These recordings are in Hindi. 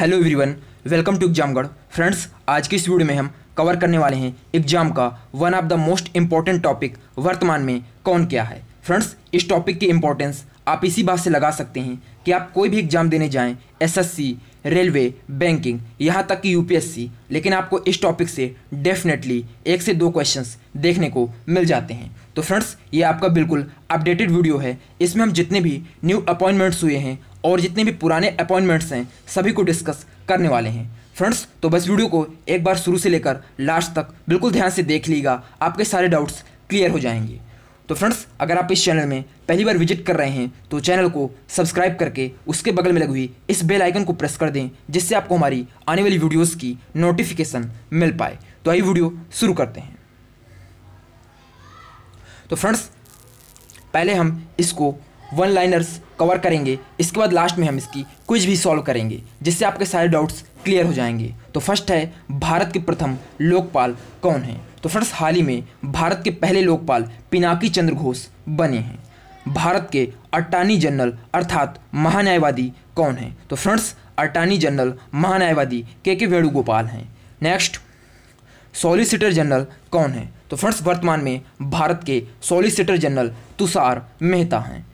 हेलो एवरीवन वेलकम टू एग्जामगढ़ फ्रेंड्स आज की इस वीडियो में हम कवर करने वाले हैं एग्जाम का one of the most important topic वर्तमान में कौन क्या है फ्रेंड्स इस टॉपिक की इम्पोर्टेंस आप इसी बात से लगा सकते हैं कि आप कोई भी एग्जाम देने जाएं एसएससी रेलवे बैंकिंग यहाँ तक कि यूपीएससी लेकिन आपको इस टॉपिक से डेफिनेटली एक से दो क्वेश्चंस देखने को मिल जाते हैं तो फ्रेंड्स ये आपका बिल्कुल अपडेटेड वीडियो है इसमें हम जितने भी न्यू अपॉइंटमेंट्स हुए हैं और जितने भी पुराने अपॉइंटमेंट्स हैं सभी को डिस्कस करने वाले हैं फ्रेंड्स तो बस वीडियो को एक बार शुरू से लेकर लास्ट तक बिल्कुल ध्यान से देख लीजिएगा आपके सारे डाउट्स क्लियर हो जाएंगे तो फ्रेंड्स अगर आप इस चैनल में पहली बार विजिट कर रहे हैं तो चैनल को सब्सक्राइब करके उसके बगल में लगी हुई इस बेल आइकन को प्रेस कर दें जिससे आपको हमारी आने वाली वीडियोस की नोटिफिकेशन मिल पाए तो आइए वीडियो शुरू करते हैं तो फ्रेंड्स पहले हम इसको वन लाइनर्स कवर करेंगे इसके बाद लास्ट में हम इसकी कुछ भी सॉल्व करेंगे जिससे आपके सारे डाउट्स क्लियर हो जाएंगे तो फर्स्ट है भारत के प्रथम लोकपाल कौन है तो फ्रेंड्स हाल ही में भारत के पहले लोकपाल पिनाकी चंद्र घोष बने हैं भारत के अटानी जनरल अर्थात महान्यायवादी कौन है तो फ्रेंड्स अटानी जनरल महान्यायवादी के के वेणुगोपाल हैं नेक्स्ट सॉलिसिटर जनरल कौन है तो फ्रेंड्स वर्तमान में भारत के सॉलिसिटर जनरल तुषार मेहता हैं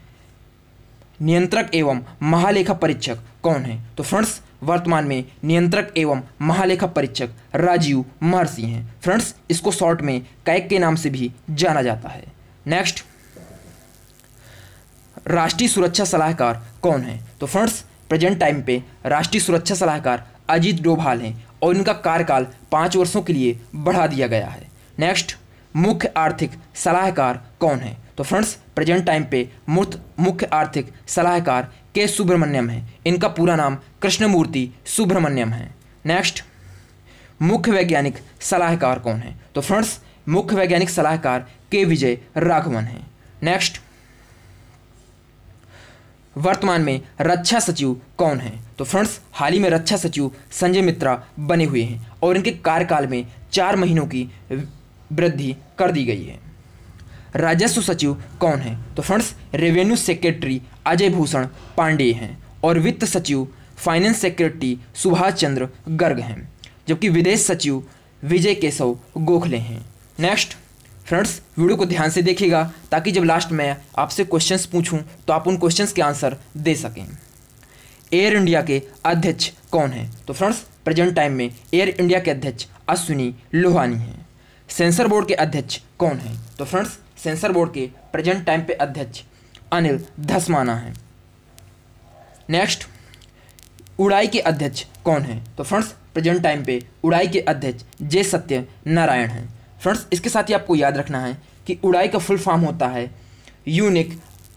नियंत्रक एवं महालेखा परीक्षक कौन है तो फ्रेंड्स वर्तमान में नियंत्रक एवं महालेखा परीक्षक राजीव महर्षि हैं फ्रेंड्स इसको शॉर्ट में कैक के नाम से भी जाना जाता है नेक्स्ट राष्ट्रीय सुरक्षा सलाहकार कौन है तो फ्रेंड्स प्रेजेंट टाइम पे राष्ट्रीय सुरक्षा सलाहकार अजीत डोभाल हैं और इनका कार्यकाल पाँच वर्षों के लिए बढ़ा दिया गया है नेक्स्ट मुख्य आर्थिक सलाहकार कौन है तो फ्रेंड्स प्रेजेंट टाइम पे मूर्त मुख्य आर्थिक सलाहकार के सुब्रमण्यम हैं इनका पूरा नाम कृष्णमूर्ति सुब्रमण्यम है नेक्स्ट मुख्य वैज्ञानिक सलाहकार कौन है तो फ्रेंड्स मुख्य वैज्ञानिक सलाहकार के विजय राघवन हैं नेक्स्ट वर्तमान में रक्षा सचिव कौन है तो फ्रेंड्स हाल ही में रक्षा सचिव संजय मित्रा बने हुए हैं और इनके कार्यकाल में चार महीनों की वृद्धि कर दी गई है राजस्व सचिव कौन है तो friends revenue secretary Ajay Bhushan Pandey हैं और वित्त सचिव फाइनेंस सेक्रेटरी सुभाष चंद्र गर्ग हैं जबकि विदेश सचिव विजय केशव गोखले हैं नेक्स्ट फ्रेंड्स वीडियो को ध्यान से देखिएगा ताकि जब लास्ट में आपसे क्वेश्चंस पूछूं तो आप उन क्वेश्चंस के आंसर दे सकें एयर इंडिया के अध्यक्ष कौन हैं तो फ्रेंड्स प्रेजेंट टाइम में एयर इंडिया के अध्यक्ष अश्विनी लोहानी हैं सेंसर बोर्ड के अध्यक्ष कौन हैं तो फ्रेंड्स सेंसर बोर्ड के प्रेजेंट टाइम पे अध्यक्ष अनिल धसमाना हैं नेक्स्ट उड़ाई के अध्यक्ष कौन है तो फ्रेंड्स प्रेजेंट टाइम पे उड़ाई के अध्यक्ष जय सत्य नारायण हैं फ्रेंड्स इसके साथ ही आपको याद रखना है कि उड़ाई का फुल फॉर्म होता है unique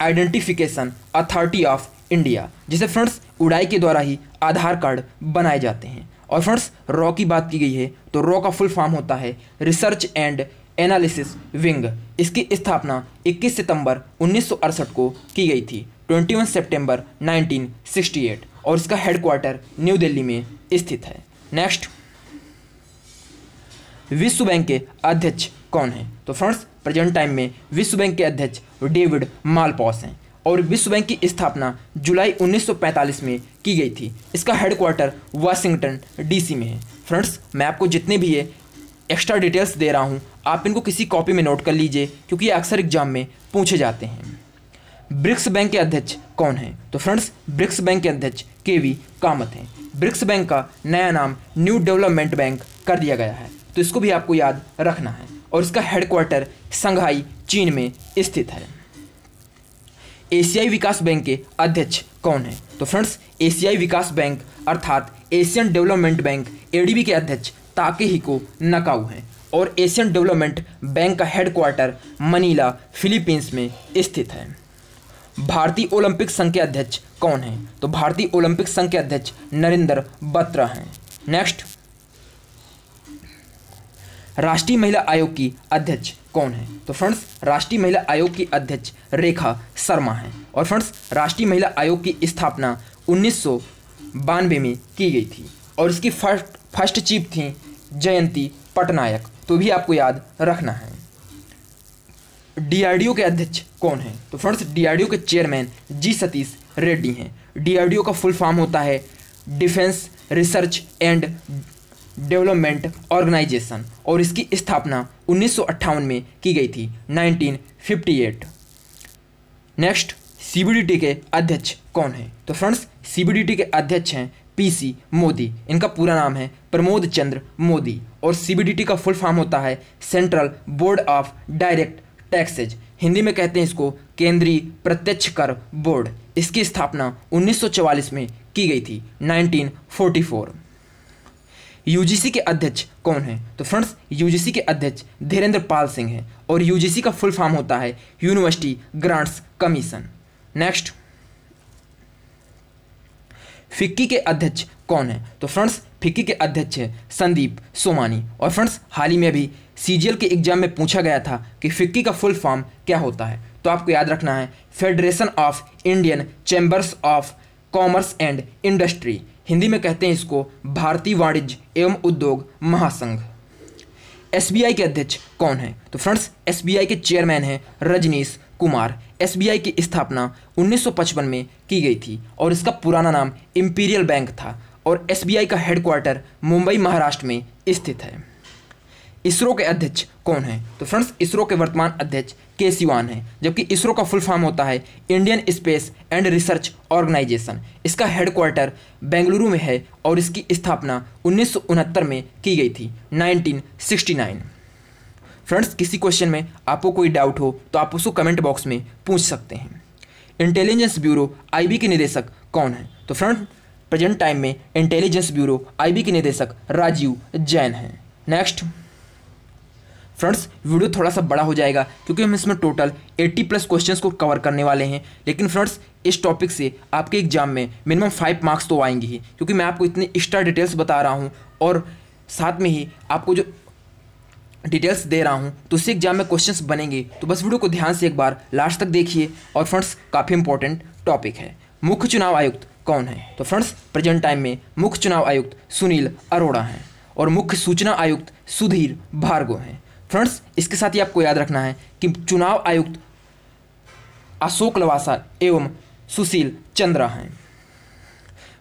identification authority of India जिसे फ्रेंड्स उड़ाई के द्वारा ही आधार कार्ड बनाए जाते हैं और फ्रेंड्स रॉ की बात की गई है तो रॉ का फुल फॉर्म होता है रिसर्च एंड एनालिसिस विंग इसकी स्थापना 21 सितंबर उन्नीस को की गई थी 21 सितंबर 1968 और इसका हेडक्वार्टर न्यू दिल्ली में स्थित है नेक्स्ट विश्व बैंक के अध्यक्ष कौन है तो फ्रेंड्स प्रेजेंट टाइम में विश्व बैंक के अध्यक्ष डेविड मालपॉस हैं और विश्व बैंक की स्थापना जुलाई 1945 में की गई थी इसका हेडक्वार्टर वाशिंगटन डीसी में है फ्रेंड्स मैं आपको जितने भी ये एक्स्ट्रा डिटेल्स दे रहा हूँ आप इनको किसी कॉपी में नोट कर लीजिए क्योंकि ये अक्सर एग्जाम में पूछे जाते हैं ब्रिक्स बैंक के अध्यक्ष कौन है तो फ्रेंड्स ब्रिक्स बैंक के अध्यक्ष के वी कामत हैं ब्रिक्स बैंक का नया नाम न्यू डेवलपमेंट बैंक कर दिया गया है तो इसको भी आपको याद रखना है और इसका हेडक्वार्टर संघाई चीन में स्थित है एशियाई विकास बैंक के अध्यक्ष कौन है तो फ्रेंड्स एशियाई विकास बैंक अर्थात एशियन डेवलपमेंट बैंक एडीबी के अध्यक्ष ताके को नकाऊ हैं और एशियन डेवलपमेंट बैंक का हेडक्वार्टर मनीला फिलीपींस में स्थित है भारतीय ओलंपिक संघ के अध्यक्ष कौन हैं तो भारतीय ओलंपिक संघ के अध्यक्ष नरेंद्र बत्रा हैं नेक्स्ट राष्ट्रीय महिला आयोग की अध्यक्ष कौन है तो फ्रेंड्स राष्ट्रीय महिला आयोग की अध्यक्ष रेखा शर्मा हैं और फ्रेंड्स राष्ट्रीय महिला आयोग की स्थापना उन्नीस में की गई थी और इसकी फर्स्ट फर्स्ट चीफ थी जयंती पटनायक तो भी आपको याद रखना है डीआरडीओ के अध्यक्ष कौन है तो फ्रेंड्स डीआरडीओ के चेयरमैन जी सतीश रेड्डी हैं डीआरडीओ का फुल फॉर्म होता है defence research and development organisation और इसकी स्थापना उन्नीस में की गई थी 1958 नेक्स्ट सीबीडीटी के अध्यक्ष कौन है तो फ्रेंड्स सीबीडीटी के अध्यक्ष हैं पीसी मोदी इनका पूरा नाम है प्रमोद चंद्र मोदी और सीबीडीटी का फुल फॉर्म होता है central board of direct taxes Hindi में कहते हैं इसको केंद्रीय प्रत्यक्ष कर बोर्ड इसकी स्थापना 1944 में की गई थी 1944 यूजीसी के अध्यक्ष कौन है तो फ्रेंड्स यूजीसी के अध्यक्ष धीरेन्द्र पाल सिंह हैं और यूजीसी का फुल फॉर्म होता है university grants commission next FICCI के अध्यक्ष कौन है तो फ्रेंड्स फिक्की के अध्यक्ष है संदीप सोमानी और फ्रेंड्स हाल ही में भी सी के एग्जाम में पूछा गया था कि फिक्की का फुल फॉर्म क्या होता है तो आपको याद रखना है federation of Indian chambers of commerce and industry Hindi में कहते हैं इसको भारतीय वाणिज्य एवं उद्योग महासंघ एस के अध्यक्ष कौन है तो फ्रेंड्स एस के चेयरमैन हैं रजनीश कुमार एस की स्थापना 1955 में की गई थी और इसका पुराना नाम इम्पीरियल बैंक था और एस का हेडक्वार्टर मुंबई महाराष्ट्र में स्थित है इसरो के अध्यक्ष कौन है तो फ्रेंड्स इसरो के वर्तमान अध्यक्ष के सीवान है जबकि इसरो का फुल फॉर्म होता है Indian space and research organisation इसका हेडक्वार्टर बेंगलुरु में है और इसकी स्थापना उन्नीस में की गई थी 1969 फ्रेंड्स किसी क्वेश्चन में आपको कोई डाउट हो तो आप उसको कमेंट बॉक्स में पूछ सकते हैं इंटेलिजेंस ब्यूरो आईबी के निदेशक कौन है तो फ्रेंड प्रेजेंट टाइम में इंटेलिजेंस ब्यूरो आईबी के निदेशक राजीव जैन हैं नेक्स्ट फ्रेंड्स वीडियो थोड़ा सा बड़ा हो जाएगा क्योंकि हम इसमें टोटल 80 प्लस क्वेश्चंस को कवर करने वाले हैं लेकिन फ्रेंड्स इस टॉपिक से आपके एग्जाम में मिनिमम फाइव मार्क्स तो आएंगे ही क्योंकि मैं आपको इतने एक्स्ट्रा डिटेल्स बता रहा हूँ और साथ में ही आपको जो डिटेल्स दे रहा हूँ तो उससे एग्जाम में क्वेश्चन बनेंगे तो बस वीडियो को ध्यान से एक बार लास्ट तक देखिए और फ्रेंड्स काफ़ी इंपॉर्टेंट टॉपिक है मुख्य चुनाव आयुक्त कौन है तो फ्रेंड्स प्रेजेंट टाइम में मुख्य चुनाव आयुक्त सुनील अरोड़ा हैं और मुख्य सूचना आयुक्त सुधीर भार्गो हैं फ्रेंड्स इसके साथ ही आपको याद रखना है कि चुनाव आयुक्त अशोक लवासा एवं सुशील चंद्रा हैं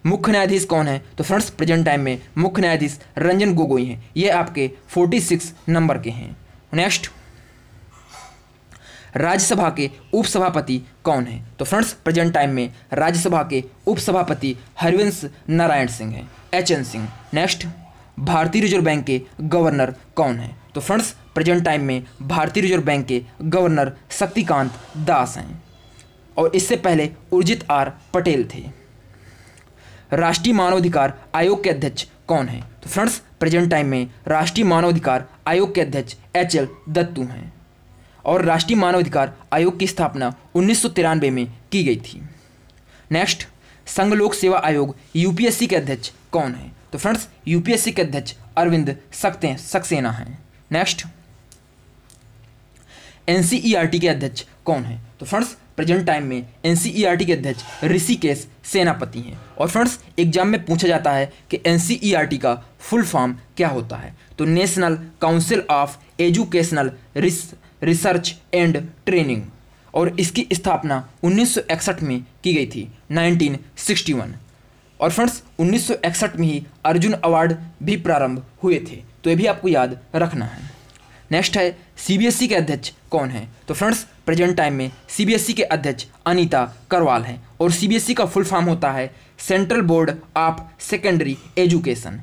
मुख्य न्यायाधीश कौन है तो फ्रेंड्स प्रेजेंट टाइम में मुख्य न्यायाधीश रंजन गोगोई हैं ये आपके 46 नंबर के हैं नेक्स्ट राज्यसभा के उपसभापति कौन है तो फ्रेंड्स प्रेजेंट टाइम में राज्यसभा के उपसभापति हरिवंश नारायण सिंह हैं एच एन सिंह नेक्स्ट भारतीय रिजर्व बैंक के गवर्नर कौन है तो फ्रेंड्स प्रेजेंट टाइम में भारतीय रिजर्व बैंक के गवर्नर शक्तिकांत दास हैं और इससे पहले उर्जित आर पटेल थे राष्ट्रीय मानवाधिकार आयोग के अध्यक्ष कौन है तो फ्रेंड्स प्रेजेंट टाइम में राष्ट्रीय मानवाधिकार आयोग के अध्यक्ष एच एल दत्तू हैं और राष्ट्रीय मानवाधिकार आयोग की स्थापना उन्नीस में की गई थी नेक्स्ट संघ लोक सेवा आयोग यूपीएससी के अध्यक्ष कौन है तो फ्रेंड्स यूपीएससी के अध्यक्ष अरविंद सक्ते सक्सेना हैं नेक्स्ट एनसीईआरटी के अध्यक्ष कौन है तो फ्रेंड्स प्रेजेंट टाइम में एन के अध्यक्ष ऋषिकेश सेनापति हैं और फ्रेंड्स एग्जाम में पूछा जाता है कि एन का फुल फॉर्म क्या होता है तो national council of educational research and training और इसकी स्थापना 1961 में की गई थी 1961 और फ्रेंड्स 1961 में ही अर्जुन अवार्ड भी प्रारंभ हुए थे तो ये भी आपको याद रखना है नेक्स्ट है सीबीएसई के अध्यक्ष कौन है तो फ्रेंड्स प्रेजेंट टाइम में सीबीएसई के अध्यक्ष अनीता करवाल हैं और सीबीएसई का फुल फॉर्म होता है central board of secondary education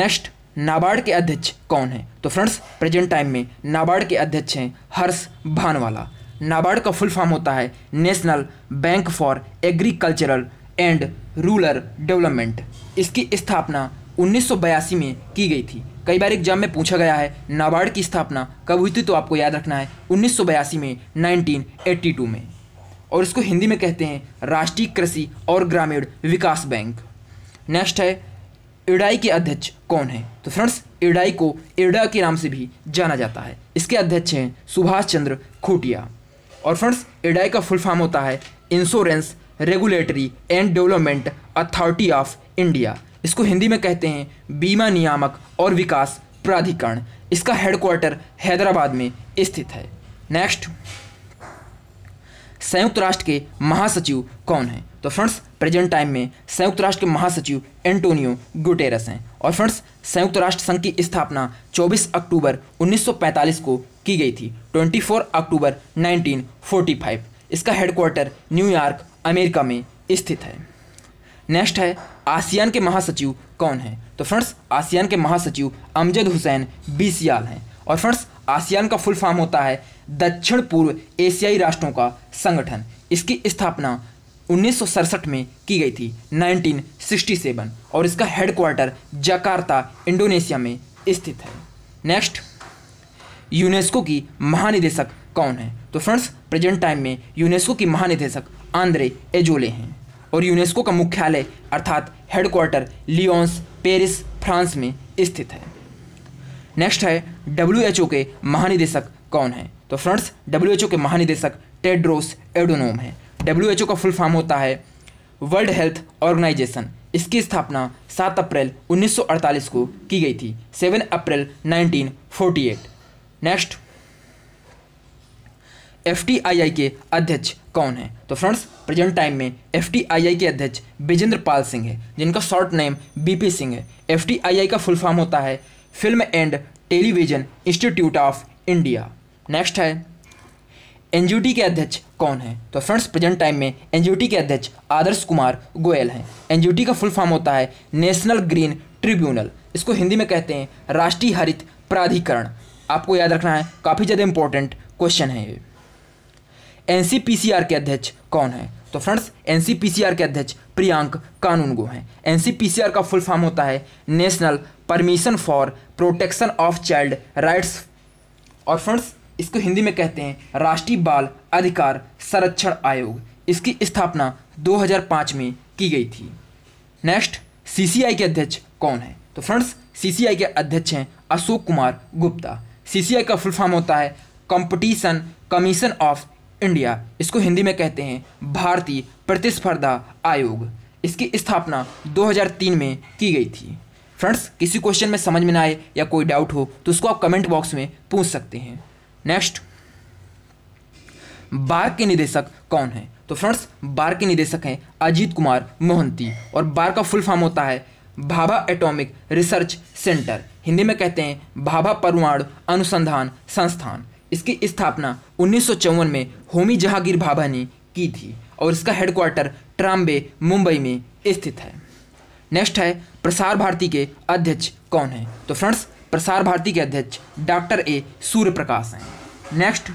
next NABARD के अध्यक्ष कौन है तो फ्रेंड्स प्रेजेंट टाइम में नाबार्ड के अध्यक्ष हैं हर्ष भानवाला नाबार्ड का फुल फॉर्म होता है national bank for agricultural and rural development इसकी स्थापना 1982 में की गई थी कई बार एग्जाम में पूछा गया है नाबार्ड की स्थापना कब हुई थी तो आपको याद रखना है उन्नीस में नाइनटीन में और इसको हिंदी में कहते हैं राष्ट्रीय कृषि और ग्रामीण विकास बैंक नेक्स्ट है इडाई के अध्यक्ष कौन है तो फ्रेंड्स इडाई को इडा के नाम से भी जाना जाता है इसके अध्यक्ष हैं सुभाष चंद्र खूटिया और फ्रेंड्स इडाई का फुल फॉर्म होता है insurance regulatory and development authority of India इसको हिंदी में कहते हैं बीमा नियामक और विकास प्राधिकरण इसका हेडक्वार्टर हैदराबाद में स्थित है नेक्स्ट संयुक्त राष्ट्र के महासचिव कौन है तो फ्रेंड्स प्रेजेंट टाइम में संयुक्त राष्ट्र के महासचिव एंटोनियो गुटेरस हैं और फ्रेंड्स संयुक्त राष्ट्र संघ की स्थापना 24 अक्टूबर 1945 को की गई थी 24 अक्टूबर 1945 इसका हेडक्वार्टर न्यूयॉर्क अमेरिका में स्थित है नेक्स्ट है आसियान के महासचिव कौन है तो फ्रेंड्स आसियान के महासचिव अमजद हुसैन बीसियाल हैं और फ्रेंड्स आसियान का फुल फॉर्म होता है दक्षिण पूर्व एशियाई राष्ट्रों का संगठन इसकी स्थापना उन्नीस में की गई थी 1967 और इसका हेडक्वार्टर जकार्ता इंडोनेशिया में स्थित है नेक्स्ट यूनेस्को की महानिदेशक कौन है तो फ्रेंड्स प्रेजेंट टाइम में यूनेस्को की महानिदेशक आंद्रे एजोले हैं और यूनेस्को का मुख्यालय अर्थात हेडक्वार्टर लियोन्स पेरिस फ्रांस में स्थित है नेक्स्ट है डब्ल्यू के महानिदेशक कौन है तो फ्रेंड्स डब्ल्यू के महानिदेशक टेड्रोस एडोनोम है डब्ल्यू का फुल फॉर्म होता है वर्ल्ड हेल्थ ऑर्गेनाइजेशन इसकी स्थापना 7 अप्रैल 1948 को की गई थी 7 अप्रैल 1948 नेक्स्ट एफ के अध्यक्ष कौन है तो फ्रेंड्स प्रेजेंट टाइम में एफ के अध्यक्ष बिजेंद्र पाल सिंह है जिनका शॉर्ट नेम बी सिंह है एफ का फुल फॉर्म होता है film and television institute of India next है एन के अध्यक्ष कौन है तो फ्रेंड्स प्रेजेंट टाइम में एन के अध्यक्ष आदर्श कुमार गोयल हैं एन का फुल फॉर्म होता है नेशनल ग्रीन ट्रिब्यूनल इसको हिंदी में कहते हैं राष्ट्रीय हरित प्राधिकरण आपको याद रखना है काफ़ी ज़्यादा इंपॉर्टेंट क्वेश्चन है ये एनसीपीसीआर के अध्यक्ष कौन है तो फ्रेंड्स एनसीपीसीआर के अध्यक्ष प्रियांक कानूनगो हैं एनसीपीसीआर का फुल फॉर्म होता है national permission for protection of child rights और फ्रेंड्स इसको हिंदी में कहते हैं राष्ट्रीय बाल अधिकार संरक्षण आयोग इसकी स्थापना 2005 में की गई थी नेक्स्ट सीसीआई के अध्यक्ष कौन है तो फ्रेंड्स सीसीआई के अध्यक्ष हैं अशोक कुमार गुप्ता सीसीआई का फुल फॉर्म होता है कंपटीशन कमीशन ऑफ इंडिया इसको हिंदी में कहते हैं भारतीय प्रतिस्पर्धा आयोग इसकी स्थापना 2003 में की गई थी फ्रेंड्स किसी क्वेश्चन में समझ में ना आए या कोई डाउट हो तो उसको आप कमेंट बॉक्स में पूछ सकते हैं नेक्स्ट बार के निदेशक कौन है तो फ्रेंड्स बार के निदेशक हैं अजीत कुमार मोहंती और बार का फुल फॉर्म होता है Bhabha atomic research centre Hindi में कहते हैं भाभा परमाणु अनुसंधान संस्थान इसकी स्थापना उन्नीस में होमी जहांगीर भाभा ने की थी और इसका हेडक्वार्टर ट्राम्बे मुंबई में स्थित है नेक्स्ट है प्रसार भारती के अध्यक्ष कौन है तो फ्रेंड्स प्रसार भारती के अध्यक्ष डॉक्टर ए सूर्यप्रकाश हैं नेक्स्ट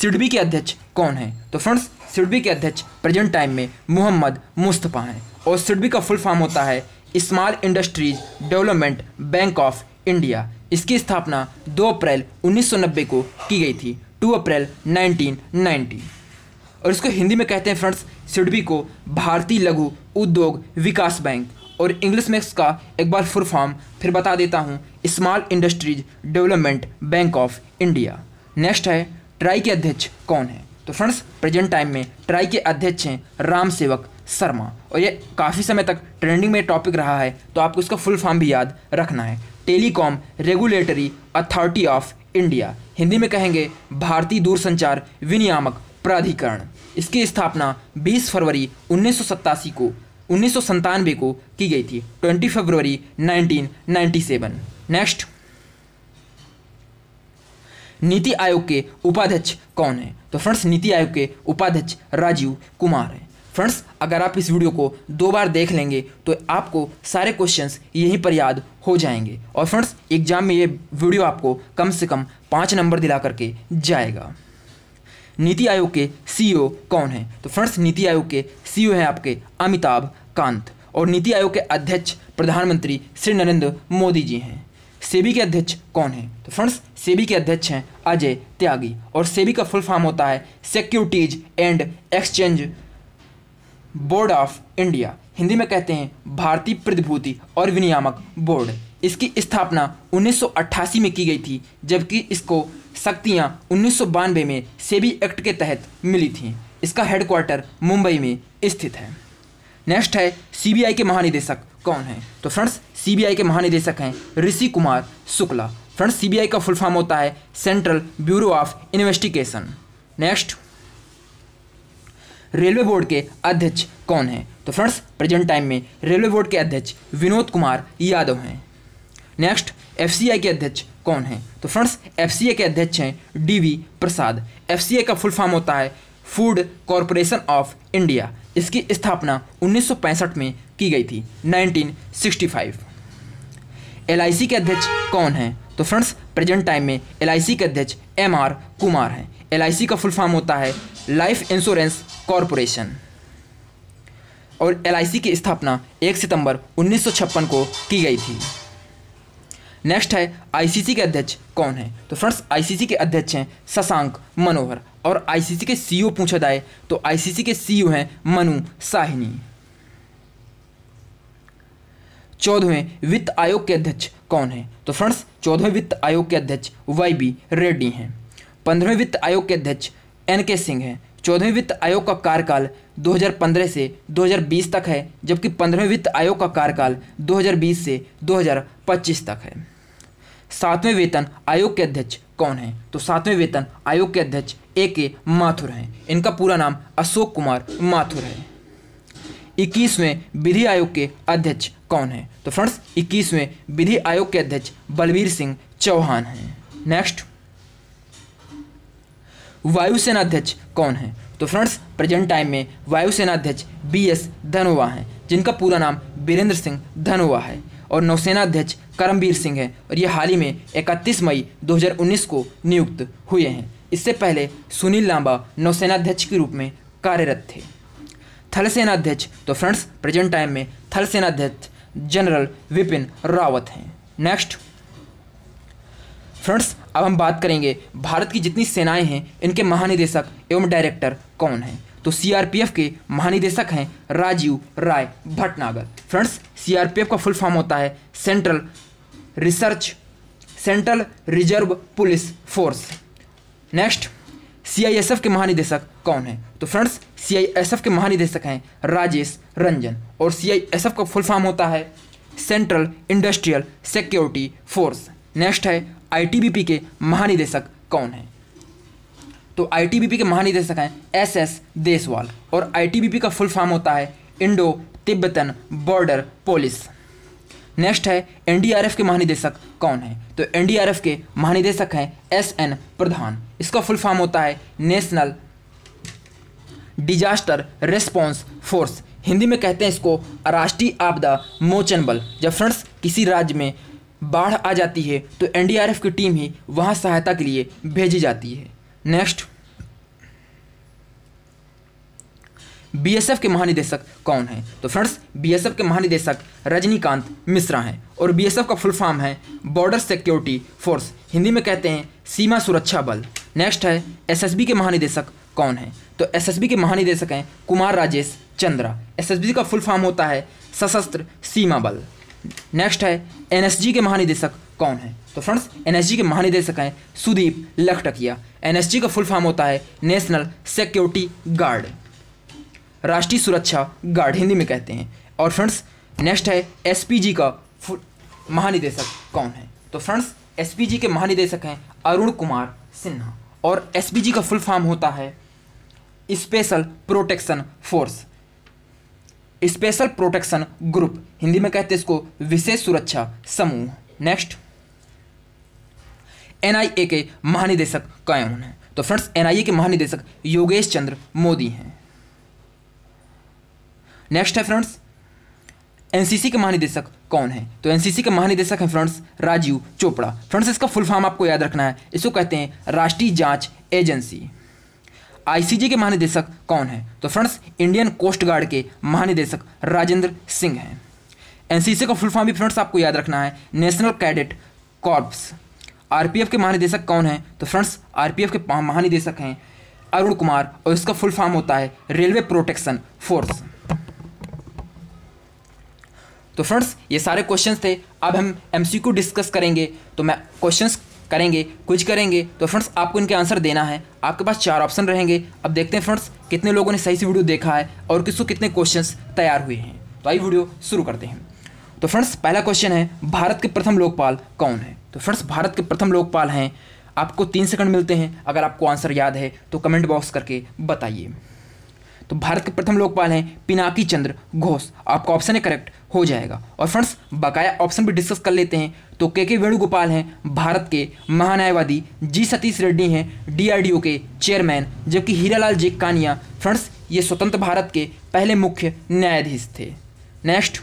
सिडबी के अध्यक्ष कौन है तो फ्रेंड्स सिडबी के अध्यक्ष प्रेजेंट टाइम में मोहम्मद मुस्तफ़ा हैं और सिडबी का फुल फॉर्म होता है small industries development bank of India इसकी स्थापना 2 अप्रैल 1990 को की गई थी 2 अप्रैल 1990 और इसको हिंदी में कहते हैं फ्रेंड्स सिडबी को भारतीय लघु उद्योग विकास बैंक और इंग्लिश में इसका एक बार फुल फॉर्म फिर बता देता हूँ small industries development bank of India next है ट्राई के अध्यक्ष कौन है तो फ्रेंड्स प्रेजेंट टाइम में ट्राई के अध्यक्ष हैं राम सेवक शर्मा और ये काफ़ी समय तक ट्रेंडिंग में टॉपिक रहा है तो आपको इसका फुल फॉर्म भी याद रखना है telecom regulatory authority of India Hindi में कहेंगे भारतीय दूरसंचार विनियामक प्राधिकरण इसकी स्थापना 20 फरवरी उन्नीस को उन्नीस को की गई थी 20 फरवरी 1997 नेक्स्ट नीति आयोग के उपाध्यक्ष कौन है तो फ्रेंड्स नीति आयोग के उपाध्यक्ष राजीव कुमार हैं फ्रेंड्स अगर आप इस वीडियो को दो बार देख लेंगे तो आपको सारे क्वेश्चंस यहीं पर याद हो जाएंगे और फ्रेंड्स एग्जाम में ये वीडियो आपको कम से कम पाँच नंबर दिला करके जाएगा नीति आयोग के सीईओ e कौन है तो फ्रेंड्स नीति आयोग के सीईओ e हैं आपके अमिताभ कांत और नीति आयोग के अध्यक्ष प्रधानमंत्री श्री नरेंद्र मोदी जी हैं सेबी के अध्यक्ष कौन है तो फ्रेंड्स सेबी के अध्यक्ष हैं अजय त्यागी और सेबी का फुल फॉर्म होता है securities and exchange board of India Hindi में कहते हैं भारतीय प्रतिभूति और विनियामक बोर्ड इसकी स्थापना 1988 में की गई थी जबकि इसको शक्तियाँ उन्नीस में सेबी एक्ट के तहत मिली थीं इसका हेडक्वार्टर मुंबई में स्थित है नेक्स्ट है सीबीआई के महानिदेशक कौन है तो फ्रेंड्स सीबीआई के महानिदेशक हैं ऋषि कुमार शुक्ला फ्रेंड्स सीबीआई का फुल फॉर्म होता है central bureau of investigation next railway board के अध्यक्ष कौन हैं तो फ्रेंड्स प्रेजेंट टाइम में रेलवे बोर्ड के अध्यक्ष विनोद कुमार यादव हैं नेक्स्ट एफ के अध्यक्ष कौन हैं तो फ्रेंड्स एफ के अध्यक्ष हैं डी प्रसाद एफ का फुल फॉर्म होता है फूड कॉरपोरेशन ऑफ इंडिया इसकी स्थापना 1965 में की गई थी 1965 एलआईसी के अध्यक्ष कौन हैं तो फ्रेंड्स प्रेजेंट टाइम में एलआईसी के अध्यक्ष एम आर कुमार हैं एलआईसी का फुल फॉर्म होता है लाइफ इंश्योरेंस कॉरपोरेशन और एल की स्थापना 1 सितंबर 1956 को की गई थी नेक्स्ट है आईसीसी के अध्यक्ष कौन है तो फ्रेंड्स आईसीसी के अध्यक्ष हैं शशांक मनोहर और आईसीसी के सीईओ e पूछा जाए तो आईसीसी के सीईओ e हैं मनु साहिनी चौदहवें वित्त आयोग के अध्यक्ष कौन है तो फ्रेंड्स चौदहवें वित्त आयोग के अध्यक्ष वाई बी रेड्डी हैं पंद्रहवें वित्त आयोग के अध्यक्ष एन के सिंह हैं चौदहवें वित्त आयोग का कार्यकाल 2015 से 2020 तक है जबकि पंद्रहवें वित्त आयोग का कार्यकाल 2020 से 2025 तक है सातवें वेतन आयोग के अध्यक्ष कौन है तो सातवें वेतन आयोग के अध्यक्ष ए के माथुर हैं इनका पूरा नाम अशोक कुमार माथुर है इक्कीसवें विधि आयोग के अध्यक्ष कौन है तो फ्रेंड्स इक्कीसवें विधि आयोग के अध्यक्ष बलबीर सिंह चौहान हैं नेक्स्ट वायुसेना अध्यक्ष कौन है तो फ्रेंड्स प्रेजेंट टाइम में वायुसेना अध्यक्ष बी एस धनोवा हैं जिनका पूरा नाम बीरेंद्र सिंह धनोवा है और नौसेना अध्यक्ष करमवीर सिंह है और ये हाल ही में 31 मई 2019 को नियुक्त हुए हैं इससे पहले सुनील लांबा नौसेना अध्यक्ष के रूप में कार्यरत थे थल सेना अध्यक्ष तो फ्रेंड्स प्रेजेंट टाइम में थल सेना अध्यक्ष जनरल विपिन रावत हैं नेक्स्ट फ्रेंड्स अब हम बात करेंगे भारत की जितनी सेनाएं हैं इनके महानिदेशक एवं डायरेक्टर कौन हैं तो सीआरपीएफ के महानिदेशक हैं राजीव राय भटनागर फ्रेंड्स सीआरपीएफ का फुल फॉर्म होता है central research central reserve police force next CISF के महानिदेशक कौन है तो फ्रेंड्स सीआईएसएफ के महानिदेशक हैं राजेश रंजन और सीआईएसएफ का फुल फॉर्म होता है central industrial security force next है आईटीबीपी के महानिदेशक कौन हैं तो आईटीबीपी के महानिदेशक हैं एस एस देसवाल और आईटीबीपी का फुल फॉर्म होता है Indo Tibetan border police next है एनडीआरएफ के महानिदेशक कौन है तो एनडीआरएफ के महानिदेशक हैं एस एन प्रधान इसका फुल फॉर्म होता है national disaster response force Hindi में कहते हैं इसको राष्ट्रीय आपदा मोचन बल जब फ्रेंड्स किसी राज्य में बाढ़ आ जाती है तो एनडीआरएफ की टीम ही वहाँ सहायता के लिए भेजी जाती है नेक्स्ट बीएसएफ के महानिदेशक कौन है तो फ्रेंड्स बीएसएफ के महानिदेशक रजनीकांत मिश्रा हैं और बीएसएफ का फुल फॉर्म है बॉर्डर सिक्योरिटी फोर्स हिंदी में कहते हैं सीमा सुरक्षा बल नेक्स्ट है एसएसबी के महानिदेशक कौन है तो एसएसबी के महानिदेशक हैं कुमार राजेश चंद्रा एसएसबी का फुल फॉर्म होता है सशस्त्र सीमा बल नेक्स्ट है एनएसजी के महानिदेशक कौन है तो फ्रेंड्स एनएसजी के महानिदेशक हैं सुदीप लखटकिया एनएसजी का फुल फॉर्म होता है नेशनल सिक्योरिटी गार्ड राष्ट्रीय सुरक्षा गार्ड हिंदी में कहते हैं और फ्रेंड्स नेक्स्ट है जी का महानिदेशक कौन है तो फ्रेंड्स जी के महानिदेशक हैं अरुण कुमार सिन्हा और जी का फुल फॉर्म होता है special protection force special protection group Hindi में कहते हैं इसको विशेष सुरक्षा समूह नेक्स्ट एनआईए के महानिदेशक कौन है तो फ्रेंड्स एनआईए के महानिदेशक योगेश चंद्र मोदी हैं नेक्स्ट है फ्रेंड्स एनसीसी के महानिदेशक कौन है तो एनसीसी के महानिदेशक हैं फ्रेंड्स राजीव चोपड़ा फ्रेंड्स इसका फुल फॉर्म आपको याद रखना है इसको कहते हैं राष्ट्रीय जांच एजेंसी आईसीजे के महानिदेशक कौन है तो फ्रेंड्स इंडियन कोस्ट गार्ड के महानिदेशक राजेंद्र सिंह हैं एनसीसी का फुल फॉर्म भी फ्रेंड्स आपको याद रखना है नेशनल कैडेट कॉर्प्स आरपीएफ के महानिदेशक कौन है तो फ्रेंड्स आरपीएफ के महानिदेशक हैं अरुण कुमार और इसका फुल फॉर्म होता है रेलवे प्रोटेक्शन फोर्स तो फ्रेंड्स ये सारे क्वेश्चंस थे अब हम एमसीक्यू डिस्कस करेंगे तो मैं क्वेश्चंस करेंगे कुछ करेंगे तो फ्रेंड्स आपको इनके आंसर देना है आपके पास चार ऑप्शन रहेंगे अब देखते हैं फ्रेंड्स कितने लोगों ने सही से वीडियो देखा है और किसको कितने क्वेश्चन तैयार हुए हैं तो आई वीडियो शुरू करते हैं तो फ्रेंड्स पहला क्वेश्चन है भारत के प्रथम लोकपाल कौन है तो फ्रेंड्स भारत के प्रथम लोकपाल हैं आपको तीन सेकंड मिलते हैं अगर आपको आंसर याद है तो कमेंट बॉक्स करके बताइए तो भारत के प्रथम लोकपाल हैं पिनाकी चंद्र घोष आपका ऑप्शन है करेक्ट हो जाएगा और फ्रेंड्स बकाया ऑप्शन भी डिस्कस कर लेते हैं तो के के वेणुगोपाल हैं भारत के महान्यायवादी जी सतीश रेड्डी हैं डी के चेयरमैन जबकि हीरालाल जी कानिया फ्रेंड्स ये स्वतंत्र भारत के पहले मुख्य न्यायाधीश थे नेक्स्ट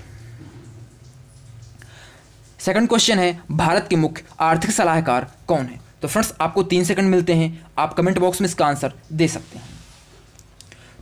सेकंड क्वेश्चन है भारत के मुख्य आर्थिक सलाहकार कौन है तो फ्रेंड्स आपको तीन सेकंड मिलते हैं आप कमेंट बॉक्स में इसका आंसर दे सकते हैं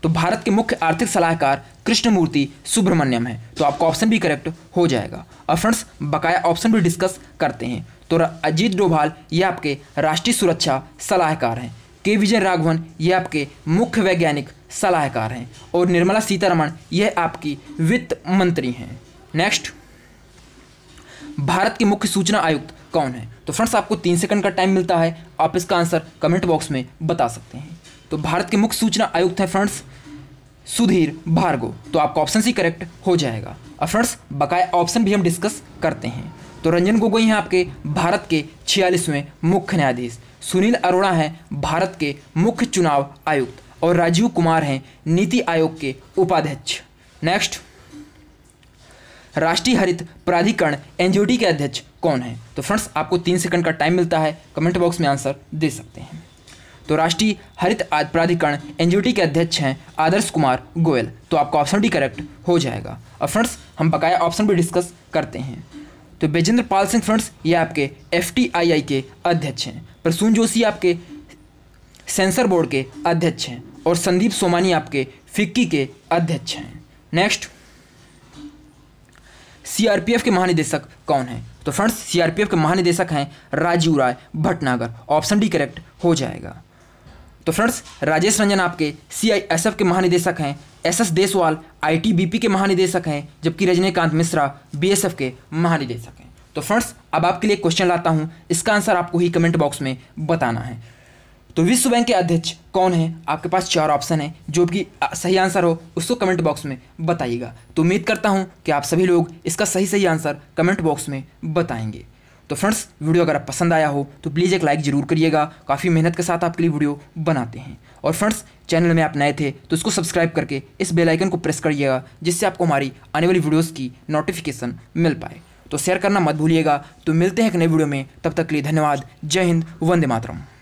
तो भारत के मुख्य आर्थिक सलाहकार कृष्णमूर्ति सुब्रमण्यम है तो आपका ऑप्शन भी करेक्ट हो जाएगा और फ्रेंड्स बकाया ऑप्शन भी डिस्कस करते हैं तो अजीत डोभाल ये आपके राष्ट्रीय सुरक्षा सलाहकार हैं के विजय राघवन ये आपके मुख्य वैज्ञानिक सलाहकार हैं और निर्मला सीतारमण यह आपकी वित्त मंत्री हैं नेक्स्ट भारत के मुख्य सूचना आयुक्त कौन है तो फ्रेंड्स आपको तीन सेकंड का टाइम मिलता है आप इसका आंसर कमेंट बॉक्स में बता सकते हैं तो भारत के मुख्य सूचना आयुक्त है फ्रेंड्स सुधीर भार्गो तो आपका ऑप्शन सी करेक्ट हो जाएगा और फ्रेंड्स बकाया ऑप्शन भी हम डिस्कस करते हैं तो रंजन गोगोई हैं आपके भारत के छियालीसवें मुख्य न्यायाधीश सुनील अरोड़ा हैं भारत के मुख्य चुनाव आयुक्त और राजीव कुमार हैं नीति आयोग के उपाध्यक्ष नेक्स्ट राष्ट्रीय हरित प्राधिकरण एनजीओटी के अध्यक्ष कौन है तो फ्रेंड्स आपको तीन सेकंड का टाइम मिलता है कमेंट बॉक्स में आंसर दे सकते हैं तो राष्ट्रीय हरित प्राधिकरण एनजीओटी के अध्यक्ष हैं आदर्श कुमार गोयल तो आपका ऑप्शन डी करेक्ट हो जाएगा और फ्रेंड्स हम बकाया ऑप्शन भी डिस्कस करते हैं तो बेजेंद्र पाल सिंह फ्रेंड्स ये आपके एफ के अध्यक्ष हैं प्रसून जोशी आपके सेंसर बोर्ड के अध्यक्ष हैं और संदीप सोमानी आपके फिक्की के अध्यक्ष हैं नेक्स्ट सीआरपीएफ के महानिदेशक कौन है तो फ्रेंड्स सीआरपीएफ के महानिदेशक हैं Rajiv Rai Bhatnagar option D correct हो जाएगा तो फ्रेंड्स राजेश रंजन आपके सीआईएसएफ के महानिदेशक हैं एस एस देसवाल आईटीबीपी के महानिदेशक हैं जबकि रजनीकांत मिश्रा बीएसएफ के महानिदेशक हैं तो फ्रेंड्स अब आपके लिए क्वेश्चन लाता हूं इसका आंसर आपको ही कमेंट बॉक्स में बताना है तो विश्व बैंक के अध्यक्ष कौन है आपके पास चार ऑप्शन है जो कि सही आंसर हो उसको कमेंट बॉक्स में बताइएगा तो उम्मीद करता हूँ कि आप सभी लोग इसका सही सही आंसर कमेंट बॉक्स में बताएंगे तो फ्रेंड्स वीडियो अगर आप पसंद आया हो तो प्लीज़ एक लाइक ज़रूर करिएगा काफ़ी मेहनत के साथ आपके लिए वीडियो बनाते हैं और फ्रेंड्स चैनल में आप नए थे तो इसको सब्सक्राइब करके इस बेल आइकन को प्रेस करिएगा जिससे आपको हमारी आने वाली वीडियोस की नोटिफिकेशन मिल पाए तो शेयर करना मत भूलिएगा तो मिलते हैं एक नए वीडियो में तब तक के लिए धन्यवाद जय हिंद वंदे मातरम